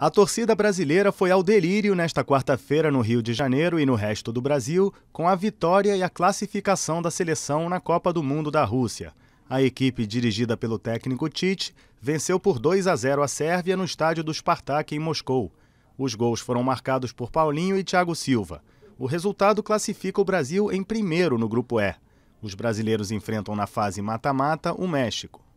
A torcida brasileira foi ao delírio nesta quarta-feira no Rio de Janeiro e no resto do Brasil, com a vitória e a classificação da seleção na Copa do Mundo da Rússia. A equipe, dirigida pelo técnico Tite, venceu por 2 a 0 a Sérvia no estádio do Spartak em Moscou. Os gols foram marcados por Paulinho e Thiago Silva. O resultado classifica o Brasil em primeiro no grupo E. Os brasileiros enfrentam na fase mata-mata o México.